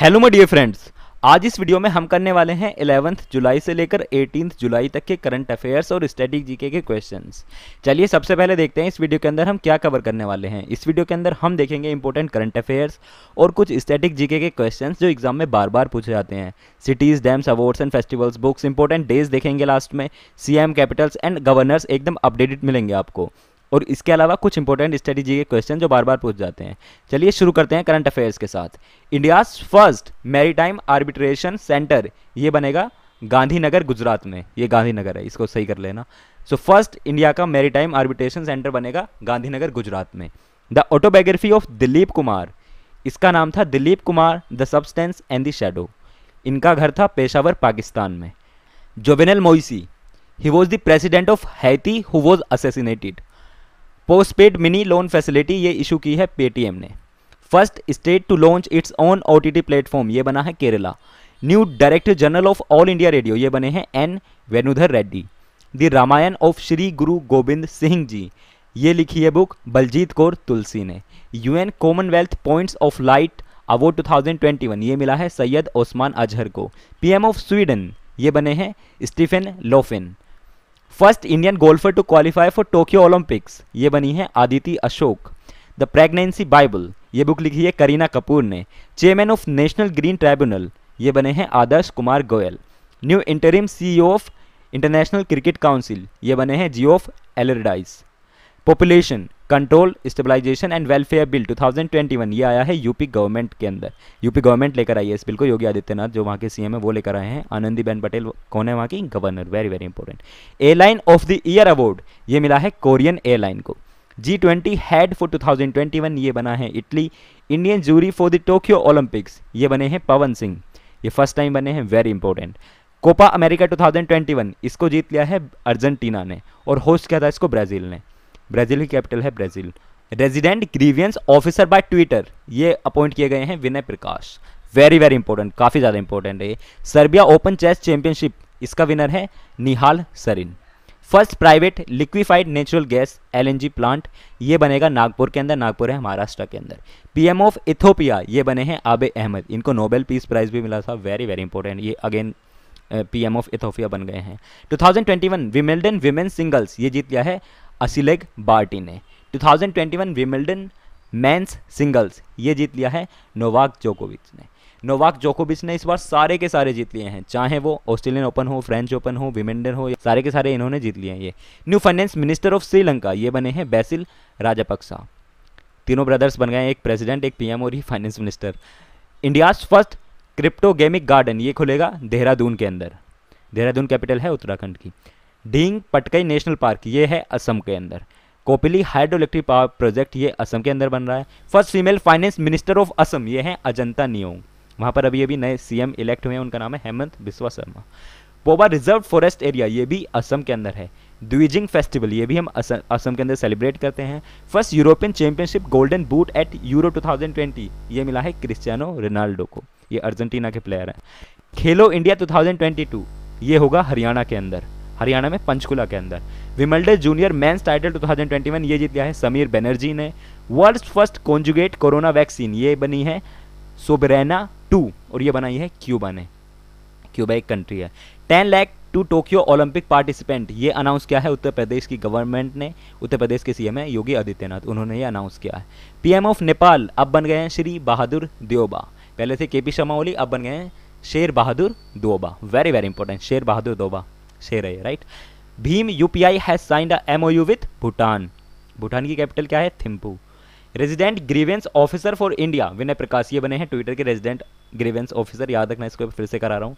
hello my dear friends आज इस video में हम करने वाले हैं इलेवंथ जुलाई से लेकर एटीन जुलाई तक के करंट अफेयर्स और स्टैटिक जीके के क्वेश्चंस चलिए सबसे पहले देखते हैं इस वीडियो के अंदर हम क्या कवर करने वाले हैं इस वीडियो के अंदर हम देखेंगे इंपॉर्टेंट करंट अफेयर्स और कुछ स्टैटिक जीके के क्वेश्चन जो एग्जाम में बार बार पूछे जाते हैं cities dams awards and festivals books important days देखेंगे लास्ट में सी कैपिटल्स एंड गवर्नर्स एकदम अपडेटेड मिलेंगे आपको और इसके अलावा कुछ इंपॉर्टेंट स्ट्रेटेजी के क्वेश्चन जो बार बार पूछ जाते हैं चलिए शुरू करते हैं करंट अफेयर्स के साथ India's first maritime arbitration centre ये बनेगा गांधीनगर गुजरात में ये गांधीनगर है इसको सही कर लेना सो फर्स्ट इंडिया का मैरीटाइम आर्बिट्रेशन सेंटर बनेगा गांधीनगर गुजरात में the autobiography of Dilip Kumar इसका नाम था Dilip Kumar the substance and the shadow इनका घर था पेशावर पाकिस्तान में Jovenel Moise he was the president of Haiti who was assassinated post paid mini loan facility ये इशू की है पेटीएम ने first state to launch its own O T platform ये बना है Kerala new director general of all India radio ये बने हैं N Venudhar Reddy the Ramayan of Shri Guru Gobind Singh जी ये लिखी है बुक बलजीत कौर तुलसी ने UN commonwealth points of light award 2021 ये मिला है सैयद ओस्मान अजहर को पीएम ऑफ स्वीडन ये बने हैं Stefan Lofven first Indian golfer to qualify for Tokyo Olympics ये बनी है Aditi Ashok the pregnancy bible ये बुक लिखी है करीना कपूर ने chairman of national green tribunal ये बने हैं Adarsh Kumar Goel new interim C of international cricket council ये बने हैं Geoff Allardice population control stabilisation and welfare bill 2021 ये आया है यूपी गवर्नमेंट के अंदर यूपी गवर्नमेंट लेकर आई है इस बिल को योगी आदित्यनाथ जो वहाँ के सीएम है वो लेकर आए हैं आनंदीबेन पटेल कौन है वहाँ की governor very very important airline of the year award ये मिला है कोरियन एयरलाइन को G twenty head for one ये बना है Italy Indian jury for the Tokyo Olympics ये बने हैं पवन सिंह ये फर्स्ट टाइम बने हैं very important Copa America won इसको जीत लिया है अर्जेंटीना ने और होस्ट किया था इसको ब्राज़ील ने ब्राजील की कैपिटल है Brazil resident grievance officer by Twitter ये अपॉइंट किए गए हैं Vinay Prakash very very important काफ़ी ज़्यादा इंपॉर्टेंट है सर्बिया ओपन चेस चैंपियनशिप इसका विनर है Nihal Sarin first private liquefied natural gas L plant ये बनेगा नागपुर के अंदर नागपुर है महाराष्ट्र के अंदर पीएम ऑफ इथोपिया ये बने हैं आबे अहमद इनको नोबेल पीस प्राइज भी मिला था वेरी वेरी इंपॉर्टेंट ये अगेन पीएम ऑफ इथोपिया बन गए हैं 2021 विमेल्डन विमेन सिंगल्स ये जीत गया है असिलेग बार्टी ने 2021 विमिल्डन मैंस सिंगल्स ये जीत लिया है नोवाक जोकोविच ने नोवाक जोकोविच ने इस बार सारे के सारे जीत लिए हैं चाहे वो ऑस्ट्रेलियन ओपन हो फ्रेंच ओपन हो विमिल्डन हो सारे के सारे इन्होंने जीत लिए हैं ये new finance minister of Sri Lanka ये बने हैं बैसिल राजापक्सा तीनों ब्रदर्स बन गए एक प्रेसिडेंट एक पीएम और ही finance minister India's first cryptogamic garden ये खुलेगा देहरादून के अंदर देहरादून कैपिटल है उत्तराखंड की डींग पटकई नेशनल पार्क ये है असम के अंदर Kopili hydro electric power project ये असम के अंदर बन रहा है first female finance minister of Assam ये है अजंता नियोंग वहाँ पर अभी अभी नए सीएम इलेक्ट हुए हैं उनका नाम है Hemant Biswa Sharma Poba reserve forest area ये भी असम के अंदर है द्विजिंग फेस्टिवल ये भी हम असम, असम के अंदर सेलिब्रेट करते हैं first European championship golden boot at Euro 2020 ये मिला है क्रिस्टियानो रोनाल्डो को ये अर्जेंटीना के प्लेयर हैं खेलो इंडिया 2022 ये होगा हरियाणा के अंदर हरियाणा में पंचकुला के अंदर विमल्डे जूनियर मैं टाइटल 2021 ये जीत गया है समीर बनर्जी ने world first conjugate corona vaccine ये बनी है सोबरेना टू और ये बनाई है क्यूबा ने क्यूबा एक कंट्री है ten lakh to Tokyo Olympic participant ये अनाउंस किया है उत्तर प्रदेश की गवर्नमेंट ने उत्तर प्रदेश के सीएम है योगी आदित्यनाथ उन्होंने ये अनाउंस किया है पीएम ऑफ नेपाल अब बन गए हैं श्री बहादुर दियोबा पहले थे के पी शर्मा ओली अब बन गए हैं Sher Bahadur Deuba very very important Sher Bahadur Deuba से रहे राइट भीम UPI has signed M O U with Bhutan Bhutan की कैपिटल क्या है Thimphu resident grievance officer for India Vinay Prakash ये बने हैं ट्विटर के रेजिडेंट ग्रीवेंस ऑफिसर याद रखना इसको फिर से करा रहा हूँ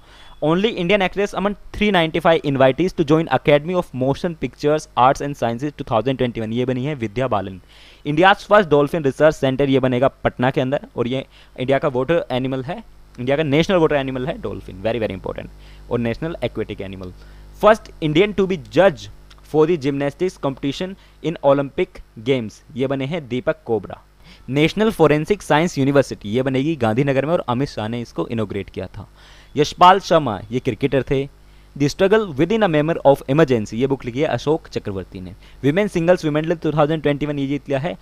only Indian actress among three five invitees to join Academy of Motion Pictures Arts and Sciences one ये बनी है Vidya Balan India first dolphin research centre ये बनेगा पटना के अंदर और ये इंडिया का वोटर एनिमल है इंडिया का नेशनल वोटर एनिमल है डॉल्फिन वेरी वेरी इंपॉर्टेंट और national aquatic animal first Indian to be जज for the gymnastics competition in Olympic games ये बने हैं Deepak Kabra national forensic science university ये बनेगी गांधीनगर में और अमित शाह ने इसको इनोग्रेट किया था यशपाल शर्मा ये क्रिकेटर थे the struggle within a memoir of emergency ये बुक लिखी है अशोक चक्रवर्ती ने women singles women twenty one ये जीत लिया है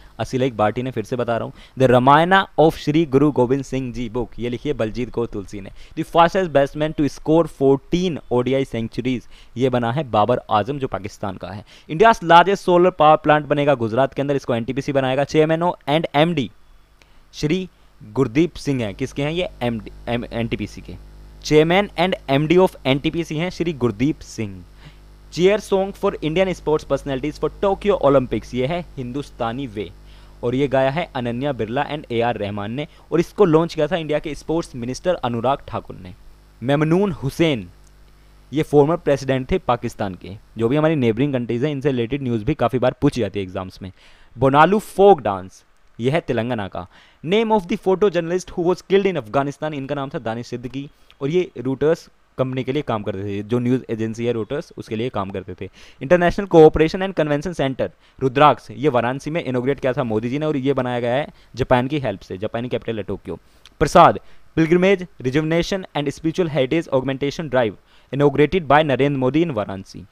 एक बाटी ने फिर से बता रहा हूँ the रामायणा of Shri Guru Gobind Singh ji book ये लिखी है बलजीत कौर तुलसी ने the fastest batsman to score fourteen ODI centuries ये बना है बाबर आजम जो पाकिस्तान का है India largest solar power plant बनेगा गुजरात के अंदर इसको सी बनाएगा chairman O and D Shri Gurdeep Singh हैं किसके हैं ये M N T P C के chairman and M D of C हैं Shri Gurdeep Singh cheer song for Indian sports personalities for Tokyo Olympics ये है हिंदुस्तानी वे और ये गाया है Ananya Birla and A R Rahman ने और इसको लॉन्च किया था इंडिया के स्पोर्ट्स मिनिस्टर अनुराग ठाकुर ने मेमनून हुसैन ये फॉर्मर प्रेसिडेंट थे पाकिस्तान के जो भी हमारी नेबरिंग कंट्रीज हैं इनसे रिलेटेड न्यूज़ भी काफ़ी बार पूछी जाती है एग्जाम्स में बोनालू फोक डांस यह है तेलंगाना का name of the photo journalist who was killed in Afghanistan इनका नाम था दानिश सिद्दीकी और ये रूटर्स कंपनी के लिए काम करते थे जो न्यूज़ एजेंसी है रोटर्स उसके लिए काम करते थे international cooperation and convention centre Rudraksh ये वाराणसी में इनोग्रेट किया था मोदी जी ने और ये बनाया गया है जापान की हेल्प से जापानी कैपिटल है Tokyo Prasad pilgrimage rejuvenation and spiritual heritage augmentation drive inaugurated by Narendra Modi in Varanasi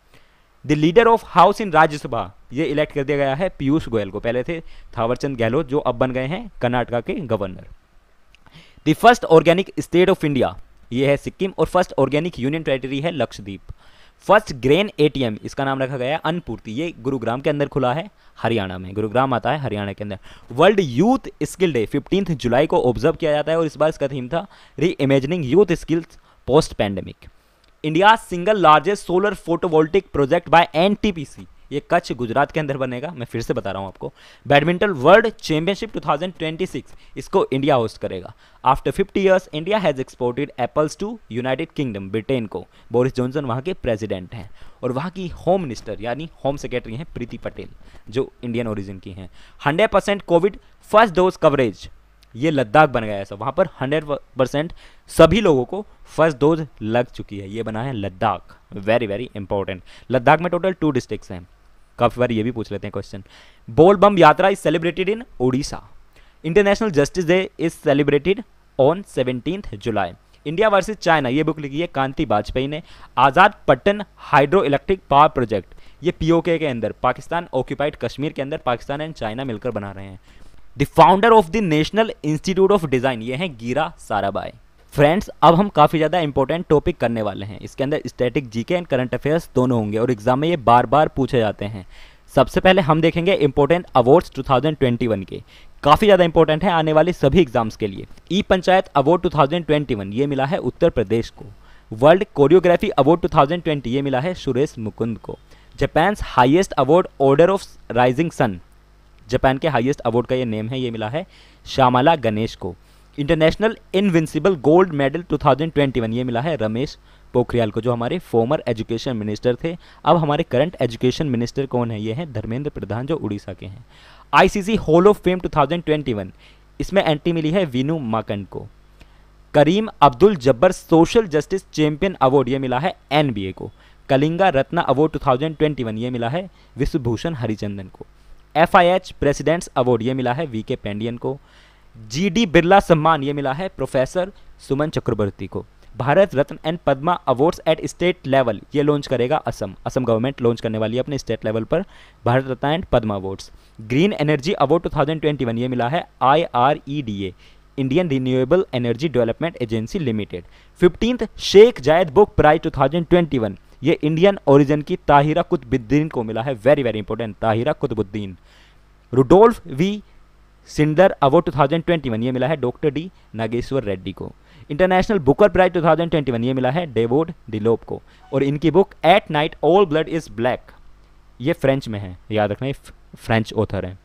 the leader of house in Rajya Sabha ये इलेक्ट कर दिया गया है पीयूष गोयल को पहले थे थावरचंद गहलोत जो अब बन गए हैं कर्नाटका के governor the first organic state of India ये है सिक्किम और फर्स्ट ऑर्गेनिक यूनियन टेरेटरी है लक्षद्वीप फर्स्ट ग्रेन एटीएम इसका नाम रखा गया अनपूर्ति ये गुरुग्राम के अंदर खुला है हरियाणा में गुरुग्राम आता है हरियाणा के अंदर world youth skill day fifteenth July को ऑब्जर्व किया जाता है और इस बार इसका थीम था reimagining youth skills post pandemic India single largest solar photovoltaic project by NTPC ये कच्छ गुजरात के अंदर बनेगा मैं फिर से बता रहा हूँ आपको बैडमिंटन वर्ल्ड चैंपियनशिप 2026 इसको इंडिया होस्ट करेगा after 50 years India has exported apples to United Kingdom Britain को बोरिस जॉनसन वहाँ के प्रेसिडेंट हैं और वहाँ की होम मिनिस्टर यानी होम सेक्रेटरी हैं प्रीति पटेल जो इंडियन ओरिजिन की हैं hundred covid first dose coverage ये लद्दाख बन गया है सब वहाँ पर हंड्रेड परसेंट सभी लोगों को फर्स्ट डोज लग चुकी है ये बना है Ladakh very very important Ladakh में टोटल टू डिस्ट्रिक्ट हैं काफ़ी बार ये भी पूछ लेते हैं question Bol Bam Yatra is celebrated in Orissa international justice day is celebrated on seventeen July India versus China ये बुक लिखी है कांति वाजपेयी ने Azad Pattan hydro electric power project ये पीओके के अंदर पाकिस्तान ऑक्यूपाइड कश्मीर के अंदर पाकिस्तान एंड चाइना मिलकर बना रहे हैं the founder of the national institute of design ये हैं गीरा साराबाई फ्रेंड्स अब हम काफ़ी ज़्यादा इंपॉर्टेंट टॉपिक करने वाले हैं इसके अंदर static GK and current affairs दोनों होंगे और एग्जाम में ये बार बार पूछे जाते हैं सबसे पहले हम देखेंगे इंपॉर्टेंट अवार्ड्स 2021 के काफ़ी ज़्यादा इंपॉर्टेंट है आने वाले सभी एग्जाम्स के लिए ई पंचायत अवार्ड 2021 ये मिला है उत्तर प्रदेश को वर्ल्ड कोरियोग्राफी अवार्ड 2020 ये मिला है सुरेश मुकुंद को Japan's highest award order of rising sun Japan के हाईएस्ट अवार्ड का ये नेम है ये मिला है श्यामला गणेश को इंटरनेशनल इनविंसिबल गोल्ड मेडल 2021 ये मिला है रमेश पोखरियाल को जो हमारे फॉर्मर एजुकेशन मिनिस्टर थे अब हमारे करंट एजुकेशन मिनिस्टर कौन है ये हैं धर्मेंद्र प्रधान जो उड़ीसा के हैं आईसीसी हॉल ऑफ फेम 2021 इसमें एंट्री मिली है वीनू माकंड को Kareem Abdul Jabbar social justice champion award ये मिला है एन को कलिंगा रत्ना अवार्ड 2021 ये मिला है विश्वभूषण हरिचंदन को F I H president's award ये मिला है वी के पेंडियन को जी डी बिरला सम्मान ये मिला है प्रोफेसर सुमन चक्रवर्ती को Bharat Ratna and Padma awards at state level ये लॉन्च करेगा असम असम गवर्नमेंट लॉन्च करने वाली है अपने स्टेट लेवल पर Bharat Ratna and Padma awards green energy award 2021 ये मिला है I R E D A Indian renewable energy development agency limited fifteenth Sheikh Zayed book prize one ये इंडियन ओरिजिन की ताहिरा कुतबुद्दीन को मिला है very very important Tahira Qutbuddin Rudolph V Sinder award 2021 ये मिला है डॉक्टर डी नागेश्वर रेड्डी को इंटरनेशनल बुकर प्राइज 2021 ये मिला है डेवोड डिलोप को और इनकी book at night all blood is black ये फ्रेंच में है याद रखना फ्रेंच ऑथर है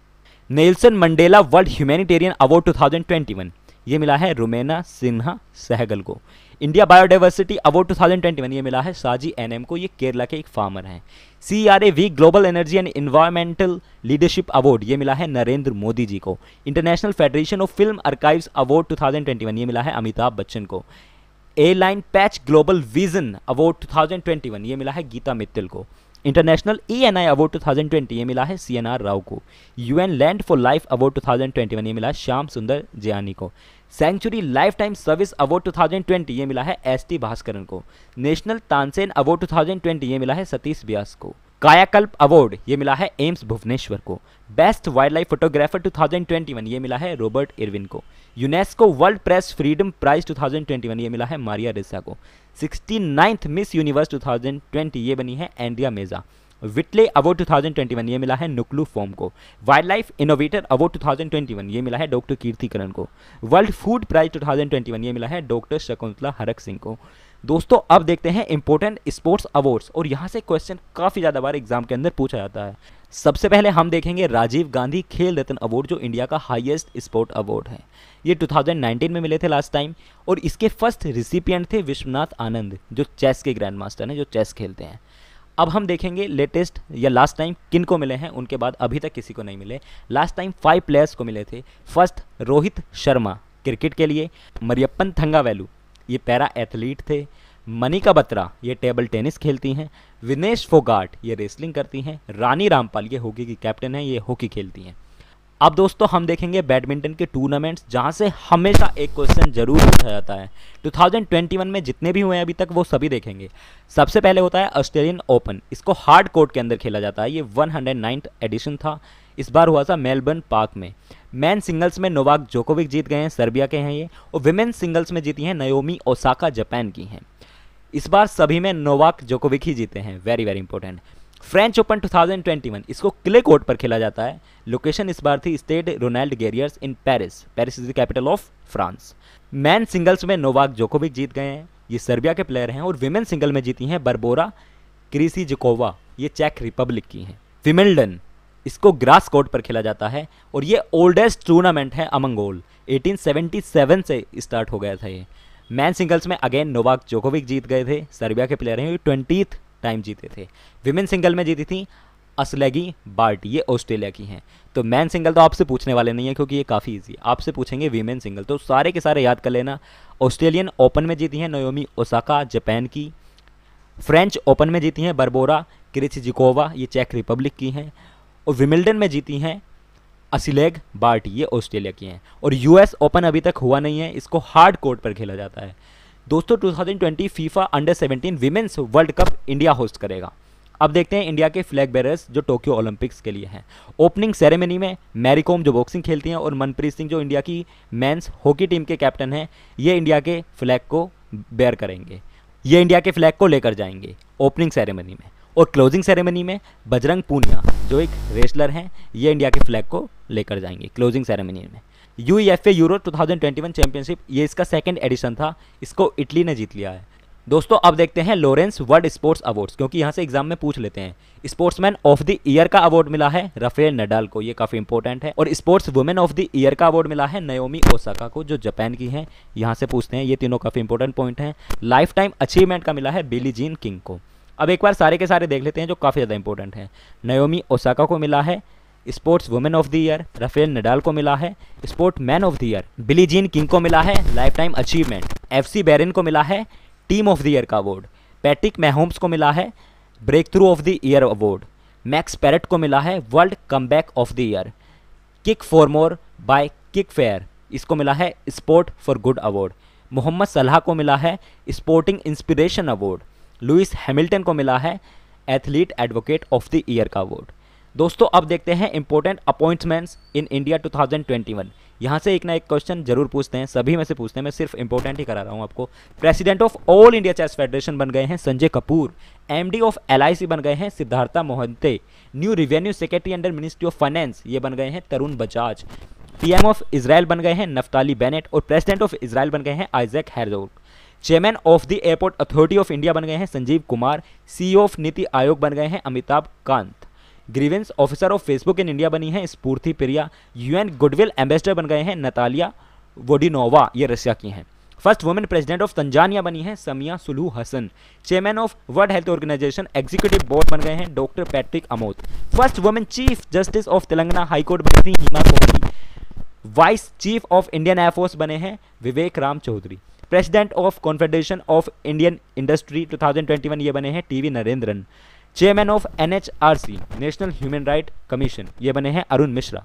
Nelson Mandela world humanitarian award 2021 ये मिला है रुमेना सिन्हा सहगल को इंडिया बायोडाइवर्सिटी अवार्ड 2021 ये मिला है साजी एनएम को ये केरला के एक फार्मर हैं C R A V global energy and environmental leadership award ये मिला है नरेंद्र मोदी जी को international federation of film archives award 2021 ये मिला है अमिताभ बच्चन को airline patch global vision award 2021 ये मिला है गीता मित्तल को international E N I award two twenty ये मिला है सी एन आर राव को U N land for life award two one ये मिला है श्याम सुंदर जियानी को century life time service award twenty ये मिला है एस टी भास्करन को national Tansen award two thousand twenty ये मिला है सतीश व्यास को कायाकल्प अवार्ड ये मिला है एम्स भुवनेश्वर को बेस्ट वाइल्ड लाइफ फोटोग्राफर 2021 ये मिला है रॉबर्ट इरविन को UNESCO world press freedom prize 2021 ये मिला है मारिया रेसा को सिक्सटी नाइन्थ मिस यूनिवर्स 2020 ये बनी है एंड्रिया मेजा विटले अवार्ड 2021 ये मिला है नुकलू फॉर्म को वाइल्ड लाइफ इनोवेटर अवार्ड 2021 ये मिला है डॉक्टर कीर्तिकरण को वर्ल्ड फूड प्राइज 2021 ये मिला है डॉक्टर शकुंतला हरक सिंह को दोस्तों अब देखते हैं इंपॉर्टेंट स्पोर्ट्स अवार्ड्स और यहाँ से क्वेश्चन काफ़ी ज़्यादा बार एग्जाम के अंदर पूछा जाता है सबसे पहले हम देखेंगे राजीव गांधी खेल रत्न अवार्ड जो इंडिया का हाईएस्ट स्पोर्ट अवार्ड है ये 2019 में मिले थे लास्ट टाइम और इसके फर्स्ट रिसिपियंट थे विश्वनाथ आनंद जो चेस के ग्रैंड मास्टर हैं जो चेस खेलते हैं अब हम देखेंगे लेटेस्ट या लास्ट टाइम किन को मिले हैं उनके बाद अभी तक किसी को नहीं मिले लास्ट टाइम फाइव प्लेयर्स को मिले थे फर्स्ट रोहित शर्मा क्रिकेट के लिए मरियप्पन वैलू ये पैरा एथलीट थे मनिका बत्रा ये टेबल टेनिस खेलती हैं विनेश फोगाट ये रेसलिंग करती हैं रानी रामपाल ये हॉकी की कैप्टन हैं ये हॉकी खेलती हैं अब दोस्तों हम देखेंगे बैडमिंटन के टूर्नामेंट्स जहां से हमेशा एक क्वेश्चन जरूर पूछा जाता है 2021 में जितने भी हुए हैं अभी तक वो सभी देखेंगे सबसे पहले होता है ऑस्ट्रेलियन ओपन इसको हार्ड कोर्ट के अंदर खेला जाता है ये वन एडिशन था इस बार हुआ था मेलबर्न पार्क में मैन सिंगल्स में नोवाक जोकोविक जीत गए हैं सर्बिया के हैं ये और विमेन सिंगल्स में जीती हैं नयोमी ओसाका जापान की हैं इस बार सभी में नोवाक जोकोविक ही जीते हैं very very important French open 2021 इसको क्ले कोर्ट पर खेला जाता है लोकेशन इस बार थी Stade Roland Garros in Paris Paris is the capital of France man singles में नोवाक जोकोविक जीत गए हैं ये सर्बिया के प्लेयर हैं और विमेन सिंगल में जीती हैं बर्बोरा क्रिसी जिकोवा ये चेक रिपब्लिक की हैं विमिल्डन इसको ग्रास कोर्ट पर खेला जाता है और ये ओल्डेस्ट टूर्नामेंट है अमंग ओल 1877 से स्टार्ट हो गया था ये मैन सिंगल्स में अगेन नोवाक जोकोविक जीत गए थे सर्बिया के प्लेयर हैं ये ट्वेंटी टाइम जीते थे विमेन सिंगल में जीती थी असलेगी बार्ट ये ऑस्ट्रेलिया की हैं तो मैन सिंगल तो आपसे पूछने वाले नहीं है क्योंकि ये काफ़ी ईजी है आपसे पूछेंगे वीमेन सिंगल तो सारे के सारे याद कर लेना ऑस्ट्रेलियन ओपन में जीती हैं नयोमी ओसाका जापान की फ्रेंच ओपन में जीती हैं बर्बोरा क्रिच जिकोवा ये चेक रिपब्लिक की हैं और विमिल्डन में जीती हैं असिलेग बार्ट ये ऑस्ट्रेलिया की हैं और यूएस ओपन अभी तक हुआ नहीं है इसको हार्ड कोर्ट पर खेला जाता है दोस्तों 2020 FIFA under 17 women's world cup India host करेगा अब देखते हैं इंडिया के फ्लैग बेरर्स जो टोक्यो ओलंपिक्स के लिए हैं ओपनिंग सेरेमनी में मैरीकॉम जो बॉक्सिंग खेलती हैं और मनप्रीत सिंह जो इंडिया की मैंस हॉकी टीम के कैप्टन हैं ये इंडिया के फ्लैग को बेयर करेंगे ये इंडिया के फ्लैग को लेकर जाएंगे ओपनिंग सेरेमनी में और क्लोजिंग सेरेमनी में बजरंग पूनिया जो एक रेसलर हैं ये इंडिया के फ्लैग को लेकर जाएंगे क्लोजिंग सेरेमनी में U F A Euro 2021 championship ये इसका सेकेंड एडिशन था इसको इटली ने जीत लिया है दोस्तों अब देखते हैं लॉरेंस वर्ल्ड स्पोर्ट्स अवार्ड्स क्योंकि यहाँ से एग्जाम में पूछ लेते हैं स्पोर्ट्समैन ऑफ द ईयर का अवार्ड मिला है रफेल नडाल को ये काफ़ी इंपॉर्टेंट है और sports woman of the year का अवार्ड मिला है नयोमी ओसाका को जो जापान की हैं यहाँ से पूछते हैं ये तीनों काफ़ी इंपॉर्टेंट पॉइंट हैं लाइफ टाइम अचीवमेंट का मिला है बिली जीन किंग को अब एक बार सारे के सारे देख लेते हैं जो काफ़ी ज़्यादा इंपॉर्टेंट हैं नयोमी ओसाका को मिला है sports woman of the year Rafael Nadal को मिला है sport man of the year Billie Jean King को मिला है life time achievement F C Bayern को मिला है टीम ऑफ द ईयर का अवार्ड पैट्रिक मैहोम्स को मिला है breakthrough of the year award Max Parrott को मिला है world come of the year kick for more by kick fair इसको मिला है sport for good award Mohamed Salah को मिला है sporting inspiration award Lewis Hamilton को मिला है athlete advocate of the year का अवार्ड दोस्तों अब देखते हैं इंपॉर्टेंट अपॉइंटमेंट्स इन इंडिया 2021 यहाँ से एक ना एक क्वेश्चन जरूर पूछते हैं सभी में से पूछते हैं मैं सिर्फ इंपॉर्टेंट ही करा रहा हूँ आपको president of all India chess federation बन गए हैं Sanjay Kapoor MD of LIC बन गए हैं Siddhartha Mohanty new revenue secretary under ministry of finance ये बन गए हैं Tarun Bajaj PM of Israel बन गए हैं नफ्ताली बेनेट और प्रेसिडेंट ऑफ इसराइल बन गए हैं Isaac Herzog chairman of the airport authority of India बन गए हैं Sanjeev Kumar C e of Niti आयोग बन गए हैं Amitabh Kant grievance officer of Facebook in India बनी है Spoorthi Priya UN goodwill ambassador बन गए हैं नतालिया वोडिनोवा ये रशिया की हैं first women president of Tanzania बनी है Samia Suluhu Hassan chairman of world health organisation executive board बन गए हैं doctor Patrick Amoth first women chief justice of Telangana high court बनी थी Hima Kohli vice chief of Indian air force बने हैं Vivek Ram Chaudhary president of confederation of Indian industry 2021 ये बने हैं TV Narendran chairman of NHRC national human right commission ये बने हैं Arun Mishra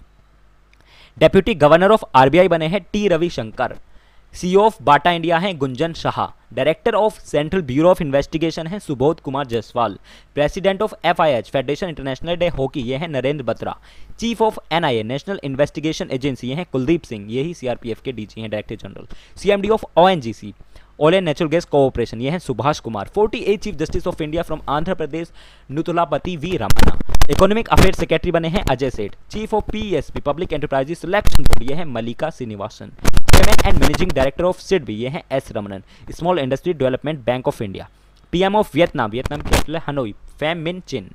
deputy governor of RBI बने हैं T Ravishankar CEO of Bata India हैं Gunjan Shah director of central bureau of investigation है Subodh Kumar Jaiswal president of FIH federation international de hockey ये हैं Narendra Batra chief of NIA national investigation agency ये हैं कुलदीप सिंह यही सीआरपीएफ के डीजी हैं director general CMD of ONGC oil and natural gas cooperation ये है Subhash Kumar eight chief justice of India from Andhra Pradesh Nuthalapati V Ramana economic affair secretary बने हैं Ajay Seth chief of P public enterprises selection board ये है Mallika Srinivasan chairman and managing director of SIDBI ये हैं S Ramanan small industry development bank of India PM of Vietnam Vietnam capital है Hanoi Pham Minh Chinh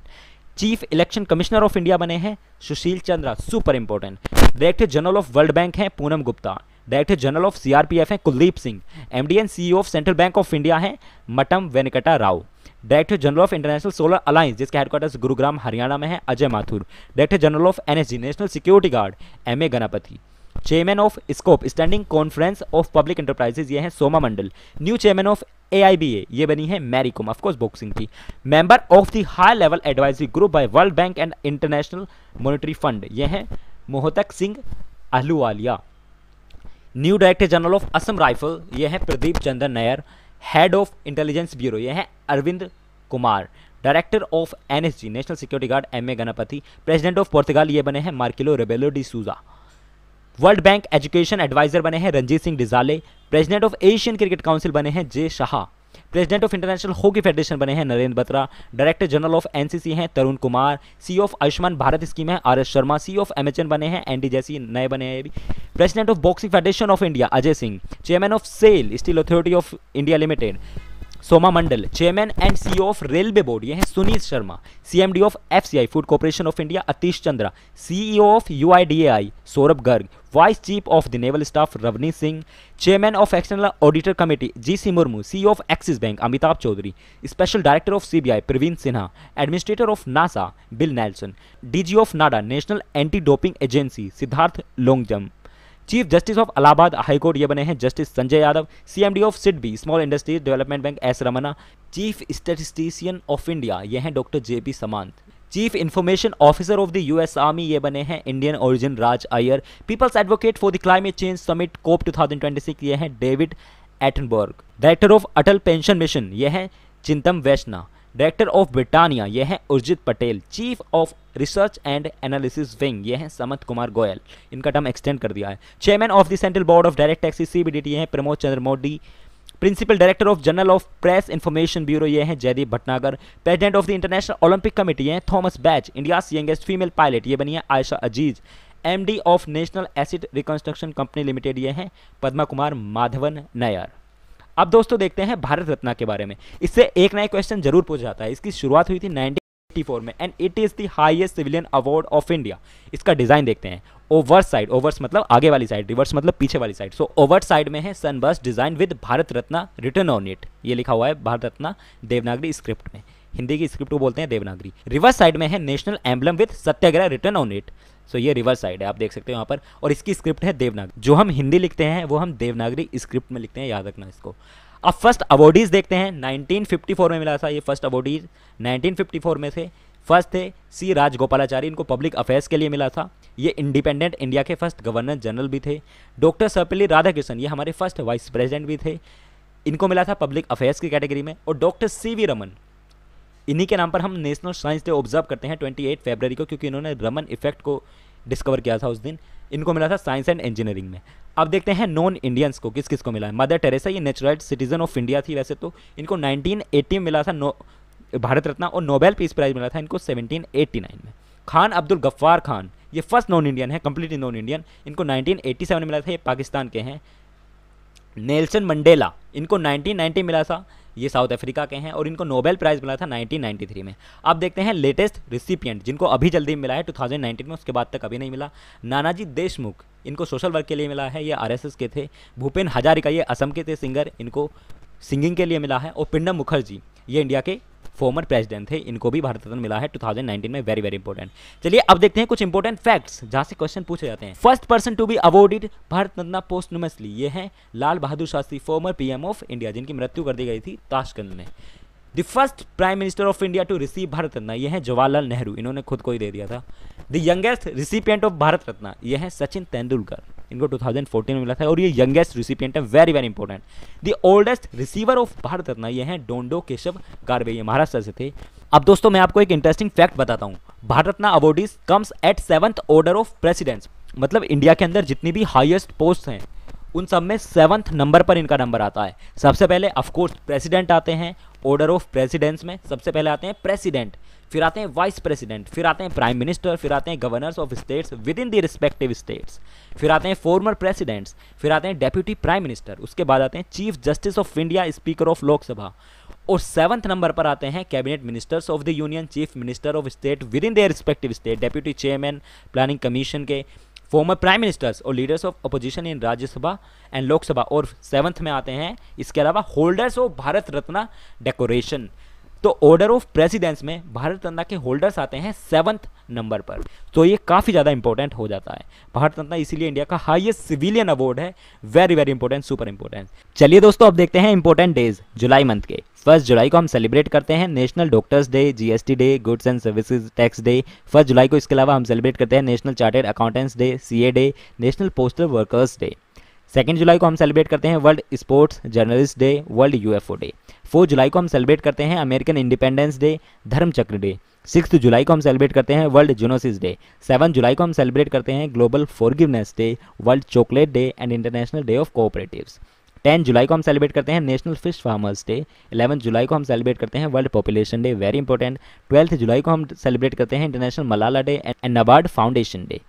chief election commissioner of India बने हैं Sushil Chandra super important director general of world bank हैं Poonam Gupta director general of CRPF हैं Kuldeep Singh MD and CEO of central bank of India हैं Matam Venkata Rao director general of international solar alliance जिसके headquarters Gurugram Haryana में है Ajay Mathur director general of NSG national security guard M A Ganapathy chairman of scope standing conference of public enterprises ये हैं Soma Mondal new chairman of A ये बनी है Mary Kom of course boxing थी member of the high level advisory group by world bank and international monetary fund ये हैं Montek Singh Ahluwalia new director general of Assam rifle ये हैं Pradeep Chandra Nair head of intelligence bureau ये हैं Arvind Kumar director of NSG national security guard M A Ganapathy president of पोर्तगाल ये बने हैं Marcelo Rebelo de Sousa world bank education adviser बने हैं Ranjit Singh Disale president of Asian cricket council बने हैं J Shah president of international hockey federation बने हैं Narendra Batra director general of NCC हैं Tarun Kumar C of Ayushman Bharat scheme है R S Sharma C of M बने हैं एनडी जैसी नए बने हैं अभी president of boxing federation of India Ajay Singh chairman of SAIL steel authority of India limited Soma Mondal chairman and CEO of railway board ये हैं Sunil Sharma CMD of FCI food corporation of India Atish Chandra CEO of UIDAI Saurabh Garg vice chief of the naval staff Ravneet Singh chairman of external auditor committee G C Murmu E of Axis bank Amitabh Chaudhry special director of CBI Praveen Sinha administrator of NASA Bill Nelson DG of Nada national anti doping agency Siddharth Longjam chief justice of Allahabad high court ये बने हैं justice Sanjay Yadav CMD of SIDBI small industries development bank S Ramana chief statistician of India ये हैं doctor J P Samant chief information officer of the US army ये बने हैं Indian origin Raj Iyer people's advocate for the climate change summit COP 2026 ये हैं David Attenborough director of Atal pension mission ये हैं चिंतम Vaishnav director of Britannia ये है Urjit Patel chief of research and analysis wing यह है समत कुमार गोयल इनका टर्म एक्सटेंड कर दिया है chairman of the central board of direct taxes C CBDT है Pramod Chandra Mody principal director of general of press information bureau ये हैं Jaideep Bhatnagar president of the international olympic committee हैं Thomas Bach India youngest female pilot ये बनी है Ayesha Aziz MD of national asset reconstruction company limited ये हैं पद्मा कुमार माधवन नायर अब दोस्तों देखते हैं भारत रत्न के बारे में इससे एक नया क्वेश्चन जरूर पूछ जाता है इसकी शुरुआत हुई थी नाइनटीन 1984 में and it is the highest civilian award of India इसका डिजाइन देखते हैं ओवर्स साइड ओवर्स मतलब आगे वाली साइड रिवर्स मतलब पीछे वाली साइड सो ओवर साइड में है sunburst design with Bharat Ratna written on it ये लिखा हुआ है भारत रत्न देवनागरी स्क्रिप्ट में हिंदी की स्क्रिप्ट को बोलते हैं देवनागरी रिवर्स साइड में है national emblem with Satyagraha written on it so ये रिवर्स साइड है आप देख सकते हो यहाँ पर और इसकी स्क्रिप्ट है देवनागरी जो हम हिंदी लिखते हैं वो हम देवनागरी स्क्रिप्ट में लिखते हैं याद रखना इसको अब फर्स्ट अवॉर्डीज़ देखते हैं 1954 में मिला था ये फर्स्ट अवॉर्डीज़ 1954 में से फर्स्ट थे सी राजगोपालाचारी इनको पब्लिक अफेयर्स के लिए मिला था ये इंडिपेंडेंट इंडिया के फर्स्ट गवर्नर जनरल भी थे डॉक्टर सर्वपल्ली राधाकृष्णन ये हमारे फर्स्ट वाइस प्रेसिडेंट भी थे इनको मिला था पब्लिक अफेयर्स की कैटेगरी में और डॉक्टर सी वी रमन इन्हीं के नाम पर हम नेशनल साइंस डे ऑब्जर्व करते हैं ट्वेंटी एट फेबररी को क्योंकि इन्होंने रमन इफेक्ट को डिस्कवर किया था उस दिन इनको मिला था साइंस एंड इंजीनियरिंग में अब देखते हैं नॉन इंडियंस को किस किस को मिला है मदर टेरेसा ये नेचुरल सिटीजन ऑफ इंडिया थी वैसे तो इनको 1980 में मिला था नो भारत रत्न और नोबेल पीस प्राइज मिला था इनको 1789 में खान अब्दुल गफ्फार खान ये फर्स्ट नॉन इंडियन है कंप्लीटली नॉन इंडियन इनको 1987 में मिला था ये पाकिस्तान के हैं नेल्सन मंडेला इनको 1990 मिला था ये साउथ अफ्रीका के हैं और इनको नोबेल प्राइज़ मिला था 1993 में अब देखते हैं लेटेस्ट रिसिपियंट जिनको अभी जल्दी मिला है 2019 में उसके बाद तक अभी नहीं मिला नानाजी देशमुख इनको सोशल वर्क के लिए मिला है ये आर के थे भूपेन हजारिका ये असम के थे सिंगर इनको सिंगिंग के लिए मिला है और पिंडम मुखर्जी ये इंडिया के फॉर्मर प्रेसिडेंट थे इनको भी भारत रत्न मिला है 2019 में वेरी वेरी इंपॉर्टेंट चलिए अब देखते हैं कुछ इंपॉर्टेंट फैक्ट्स जहां से क्वेश्चन पूछे जाते हैं first person to be awarded Bharat Ratna posthumously ये है Lal Bahadur Shastri former PM of India जिनकी मृत्यु कर दी गई थी ताशकंद में the first prime minister of India to receive Bharat Ratna ये है जवाहरलाल नेहरू इन्होंने खुद को ही दे दिया था the youngest recipient of Bharat Ratna ये है सचिन तेंदुलकर इनको 2014 में मिला था और ये यंगेस्ट रिसिपियंट है very very important the oldest receiver of Bharat Ratna ये हैं डोंडो केशव कार्बे ये महाराष्ट्र से थे अब दोस्तों मैं आपको एक इंटरेस्टिंग फैक्ट बताता हूँ Bharat Ratna awardees comes at seventh order of presidents मतलब इंडिया के अंदर जितनी भी हाइएस्ट पोस्ट हैं उन सब में सेवंथ नंबर पर इनका नंबर आता है सबसे पहले ऑफकोर्स प्रेसिडेंट आते हैं ऑर्डर ऑफ प्रेसिडेंट्स में सबसे पहले आते हैं प्रेसिडेंट फिर आते हैं वाइस प्रेसिडेंट फिर आते हैं प्राइम मिनिस्टर फिर आते हैं governors of states within the respective states फिर आते हैं फॉर्मर प्रेसिडेंट्स फिर आते हैं डेप्यूटी प्राइम मिनिस्टर उसके बाद आते हैं chief justice of India speaker of Lok Sabha और सेवंथ नंबर पर आते हैं cabinet ministers of the union chief minister of state within their respective state deputy chairman planning commission के फॉर्मर प्राइम मिनिस्टर्स और leaders of opposition in Rajya Sabha and Lok Sabha और seventh में आते हैं इसके अलावा holders of Bharat Ratna decoration तो ऑर्डर ऑफ प्रेसिडेंस में भारत रत्न के होल्डर्स आते हैं सेवंथ नंबर पर तो ये काफ़ी ज़्यादा इंपॉर्टेंट हो जाता है भारत रत्न इसीलिए इंडिया का हाईएस्ट सिविलियन अवार्ड है very very important super important चलिए दोस्तों अब देखते हैं इंपॉर्टेंट डेज जुलाई मंथ के फर्स्ट जुलाई को हम सेलिब्रेट करते हैं national doctors day GST day goods and services tax day first जुलाई को इसके अलावा हम सेलिब्रेट करते हैं national chartered accountants day CA day national postal workers day second जुलाई को हम सेलिब्रेट करते हैं world sports journalist day world UFO day four जुलाई को हम सेलिब्रेट करते हैं American independence day Dharmachakra day six जुलाई को हम सेलिब्रेट करते हैं वर्ल्ड जूनोसिस डे सेवन जुलाई को हम सेलिब्रेट करते हैं global forgiveness day world chocolate day and international day of cooperative ten जुलाई को हम सेलिब्रेट करते हैं national fish farmers day eleven जुलाई को हम सेलिब्रेट करते हैं world population day very important twelfth जुलाई को हम सेलिब्रेट करते हैं international Malala day and NABARD foundation day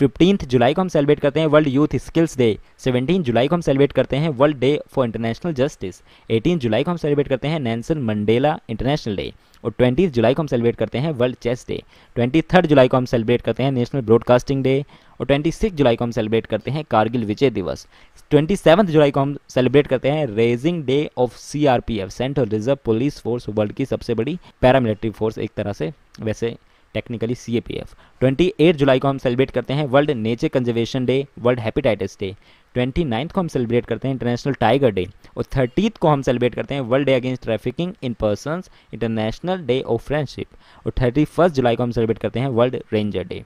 fifteen जुलाई को हम सेलिब्रेट करते हैं world youth skills day seventeen जुलाई को हम सेलिब्रेट करते हैं world day for international justice eighteen जुलाई को हम सेलिब्रेट करते हैं नैनसन मंडेला इंटरनेशनल डे और ट्वेंटी जुलाई को हम सेलिब्रेट करते हैं world chess day twenty third जुलाई को हम सेलिब्रेट करते हैं नेशनल ब्रॉडकास्टिंग डे और ट्वेंटी सिक्स जुलाई को हम सेलिब्रेट करते हैं कारगिल विजय दिवस ट्वेंटी सेवन्थ जुलाई को हम सेलिब्रेट करते हैं raising day of C R P F central reserve police force world की सबसे बड़ी पैरामिलिट्री फोर्स एक तरह से वैसे technically C A P F twenty eight जुलाई को हम सेलिब्रेट करते हैं world nature conservation day world hepatitis day twenty ninth को हम सेलिब्रेट करते हैं इंटरनेशनल टाइगर डे और थर्टीथ को हम सेलिब्रेट करते हैं world day against trafficking in persons international day of friendship और थर्टी फर्स्ट जुलाई को हम सेलिब्रेट करते हैं वर्ल्ड रेंजर डे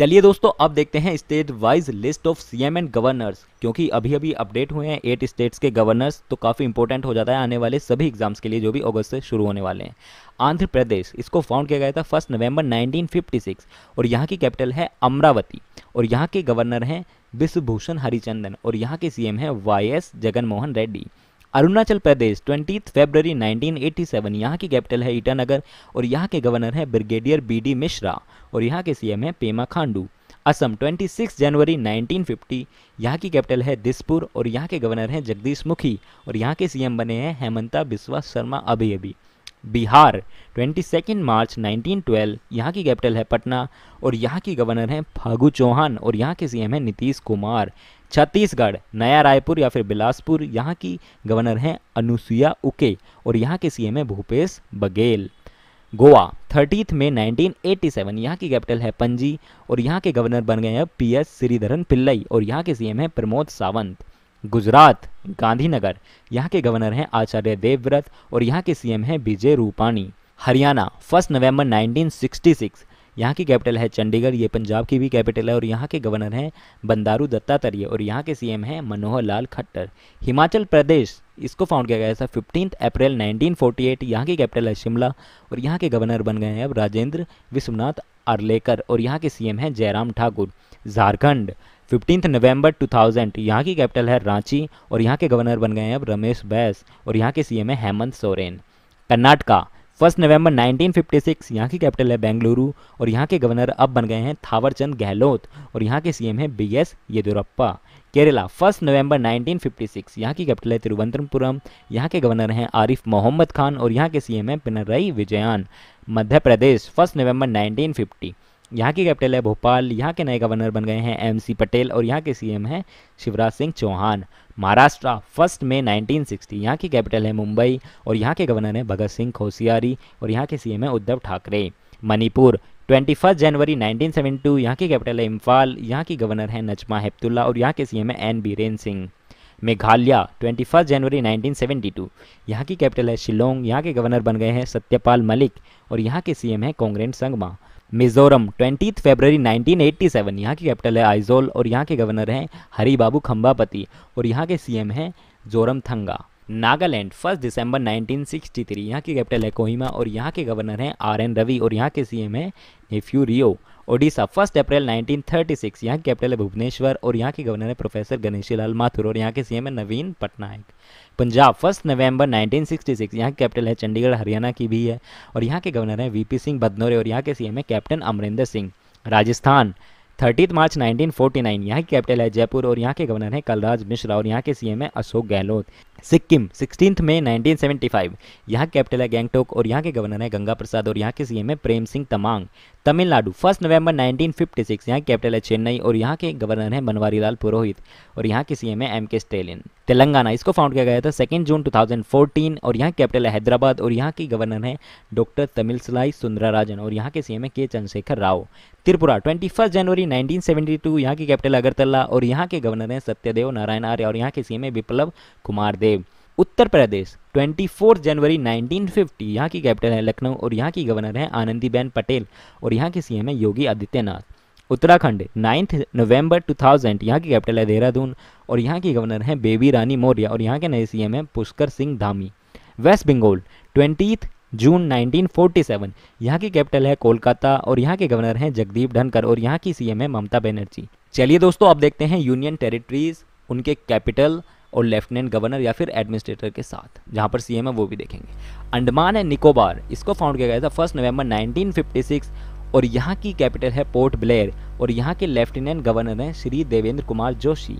चलिए दोस्तों अब देखते हैं state wise list of CM and governors क्योंकि अभी अभी अपडेट हुए हैं एट स्टेट्स के गवर्नर्स तो काफ़ी इंपॉर्टेंट हो जाता है आने वाले सभी एग्जाम्स के लिए जो भी अगस्त से शुरू होने वाले हैं आंध्र प्रदेश इसको फाउंड किया गया था फर्स्ट नवंबर 1956 और यहाँ की कैपिटल है अमरावती और यहाँ के गवर्नर हैं विश्वभूषण हरिचंदन और यहाँ के सीएम हैं Y S Jaganmohan Reddy Arunachal Pradesh twenty February 1987 यहाँ की कैपिटल है ईटानगर और यहाँ के गवर्नर है ब्रिगेडियर बी डी मिश्रा और यहाँ के सीएम है पेमा खांडू असम 26 जनवरी 1950 यहाँ की कैपिटल है दिसपुर और यहाँ के गवर्नर हैं जगदीश मुखी और यहाँ के सीएम बने हैं हेमंता बिस्वा शर्मा अभी अभी बिहार सेकेंड मार्च ट्वेल्व यहाँ की कैपिटल है पटना और यहाँ की गवर्नर हैं फागू चौहान और यहाँ के एम हैं नीतीश कुमार छत्तीसगढ़ नया रायपुर या फिर बिलासपुर यहाँ की गवर्नर हैं अनुसुईया उके और यहाँ के सीएम है भूपेश बघेल गोवा थर्टीथ में 1987 यहाँ की कैपिटल है पंजी और यहाँ के गवर्नर बन गए हैं पी एस श्रीधरन पिल्लई और यहाँ के सीएम हैं प्रमोद सावंत गुजरात गांधीनगर यहाँ के गवर्नर हैं आचार्य देवव्रत और यहाँ के सीएम हैं विजय रूपाणी हरियाणा फर्स्ट नवंबर 1966 यहाँ की कैपिटल है चंडीगढ़ ये पंजाब की भी कैपिटल है और यहाँ के गवर्नर हैं बंदारू दत्तात्रेय और यहाँ के सीएम हैं मनोहर लाल खट्टर हिमाचल प्रदेश इसको फाउंड किया गया था फिफ्टीन अप्रैल 1948 यहाँ की कैपिटल है शिमला और यहाँ के गवर्नर बन गए हैं अब राजेंद्र विश्वनाथ आर्लेकर और यहाँ के C M Jairam Thakur Jharkhand fifteen नवंबर 2000 यहाँ की कैपिटल है रांची और यहाँ के गवर्नर बन गए हैं अब रमेश बैस और यहाँ के सीएम है हेमंत सोरेन कर्नाटका फर्स्ट नवंबर 1956 यहाँ की कैपिटल है बेंगलुरु और यहाँ के गवर्नर अब बन गए हैं थावरचंद गहलोत और यहाँ के सीएम हैं B S Yediyurappa Kerala first नवंबर 1956 यहाँ की कैपिटल है तिरुवनंतपुरम यहाँ के गवर्नर हैं आरिफ मोहम्मद खान और यहाँ के सीएम हैं पिनरई विजयान मध्य प्रदेश फर्स्ट नवंबर 1950 यहाँ की कैपिटल है भोपाल यहाँ के नए गवर्नर बन गए हैं एम सी पटेल और यहाँ के सीएम हैं शिवराज सिंह चौहान महाराष्ट्र फर्स्ट मई 1960 यहाँ की कैपिटल है मुंबई और यहाँ के गवर्नर हैं भगत सिंह खोसियारी और यहाँ के सीएम हैं उद्धव ठाकरे मणिपुर ट्वेंटी फर्स्ट जनवरी 1972 यहाँ की कैपिटल है इम्फाल यहाँ की गवर्नर हैं नजमा हेप्तुल्ला और यहाँ के सी है एन बीरेन सिंह मेघालय 21 जनवरी 1972 यहाँ की कैपिटल है शिलोंग यहाँ के गवर्नर बन गए हैं सत्यपाल मलिक और यहाँ के सीएम हैं Conrad Sangma Mizoram twenty February 1987 यहाँ की कैपिटल है आइजोल और यहाँ के गवर्नर हैं हरिबाबू खम्बापति और यहाँ के सीएम हैं जोरम थंगा नागालैंड फर्स्ट दिसंबर 1963 यहाँ की कैपिटल है कोहिमा और यहाँ के गवर्नर हैं आर एन रवि और यहाँ के सीएम हैं नेफ्यू रियो ओडिशा फर्स्ट अप्रैल 1936 यहाँ की कैपिटल है भुवनेश्वर और यहाँ के गवर्नर है प्रोफेसर गणेशी लाल माथुर और यहाँ के सीएम है नवीन पटनायक पंजाब फर्स्ट नवंबर 1966 यहाँ की कैपिटल है चंडीगढ़ हरियाणा की भी है और यहाँ के गवर्नर हैं वीपी सिंह बदनोरे और यहाँ के सीएम है कैप्टन अमरिंदर सिंह राजस्थान थर्टी मार्च 1949 यहाँ की कैपिटल है जयपुर और यहाँ के गवर्नर हैं कलराज मिश्रा और यहाँ के सीएम है अशोक गहलोत सिक्किम सिक्सटीन में 1975 यहाँ कैपिटल है गैंगटोक और यहाँ के गवर्नर है गंगा प्रसाद और यहाँ के सीएम है प्रेम सिंह तमांग तमिलनाडु फर्स्ट नवंबर 1956 यहाँ कैपिटल है चेन्नई और यहाँ के गवर्नर बनवारी बनवारीलाल पुरोहित और यहाँ के सीएम है एम के स्टेलिन तेलंगाना इसको फाउंड किया गया था सेकेंड जून 2014 और यहाँ कैपिटल है हैदराबाद और यहाँ के गवर्नर है डॉक्टर तमिलसलाई सुंदराराजन और यहाँ के सीएम है K Chandrashekar Rao Tripura twenty first जनवरी टू यहाँ की कैपिटल अगरतला और यहाँ के गवर्नर हैं सत्यदेव नारायण आर्य और यहाँ के सीएम है विप्लव कुमार देव उत्तर प्रदेश 24 जनवरी 1950 यहाँ की कैपिटल है लखनऊ और यहाँ की गवर्नर हैं आनंदीबेन पटेल और यहाँ के सीएम है योगी आदित्यनाथ उत्तराखंड नाइन्थ नवंबर 2000 यहाँ की कैपिटल है देहरादून और यहाँ की गवर्नर हैं बेबी रानी मौर्य और यहाँ के नए सीएम हैं पुष्कर सिंह धामी वेस्ट बंगाल ट्वेंटी जून 1947 यहाँ की कैपिटल है कोलकाता और यहाँ के गवर्नर हैं जगदीप धनकर और यहाँ की सीएम है ममता बनर्जी चलिए दोस्तों आप देखते हैं यूनियन टेरिटरीज उनके कैपिटल और लेफ्टिनेंट गवर्नर या फिर एडमिनिस्ट्रेटर के साथ जहाँ पर सीएम है वो भी देखेंगे अंडमान एंड निकोबार इसको फाउंड किया गया था फर्स्ट नवंबर 1956 और यहाँ की कैपिटल है पोर्ट ब्लेयर और यहाँ के लेफ्टिनेंट गवर्नर हैं श्री देवेंद्र कुमार जोशी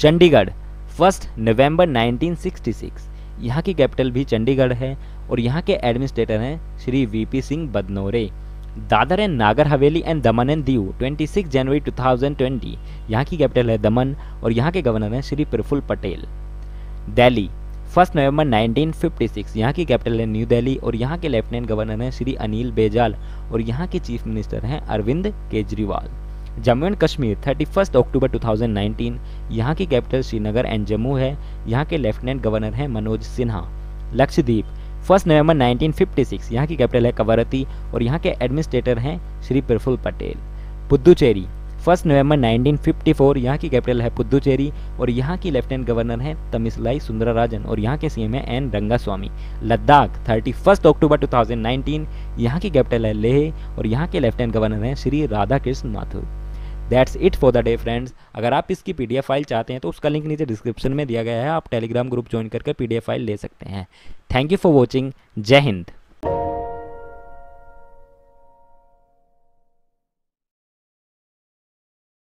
चंडीगढ़ फर्स्ट नवंबर 1966 यहाँ की कैपिटल भी चंडीगढ़ है और यहाँ के एडमिनिस्ट्रेटर हैं Shri V Singh Badnore Dadar and Nagar Haveli and दमन एंड दीव 26 जनवरी 2020 यहाँ की कैपिटल है दमन और यहाँ के गवर्नर हैं श्री प्रफुल्ल पटेल दिल्ली फर्स्ट नवंबर 1956 यहाँ की कैपिटल है न्यू दिल्ली और यहाँ के लेफ्टिनेंट गवर्नर हैं श्री अनिल बेजाल और यहाँ के चीफ मिनिस्टर हैं अरविंद केजरीवाल जम्मू एंड कश्मीर 31 अक्टूबर 2019 यहाँ की कैपिटल श्रीनगर एंड जम्मू है यहाँ के लेफ्टिनेंट गवर्नर हैं मनोज सिन्हा लक्षद्वीप फर्स्ट नवंबर 1956 यहाँ की कैपिटल है कवरती और यहाँ के एडमिनिस्ट्रेटर हैं श्री प्रफुल्ल पटेल पुदुचेरी फर्स्ट नवंबर 1954 यहाँ की कैपिटल है पुद्दुचेरी और यहाँ की लेफ्टिनेंट गवर्नर हैं तमिसलाई सुंदराराजन और यहाँ के सीएम है N Rangaswamy Ladakh thirty first अक्टूबर 2019 यहाँ की कैपिटल है लेह और यहाँ के लेफ्टिनेंट गवर्नर हैं Shri Radha Krishna Mathur that's it for the day friends अगर आप इसकी पी फाइल चाहते हैं तो उसका लिंक नीचे डिस्क्रिप्शन में दिया गया है आप टेलीग्राम ग्रुप ज्वाइन करके पी फाइल ले सकते हैं थैंक यू फॉर वॉचिंग जय हिंद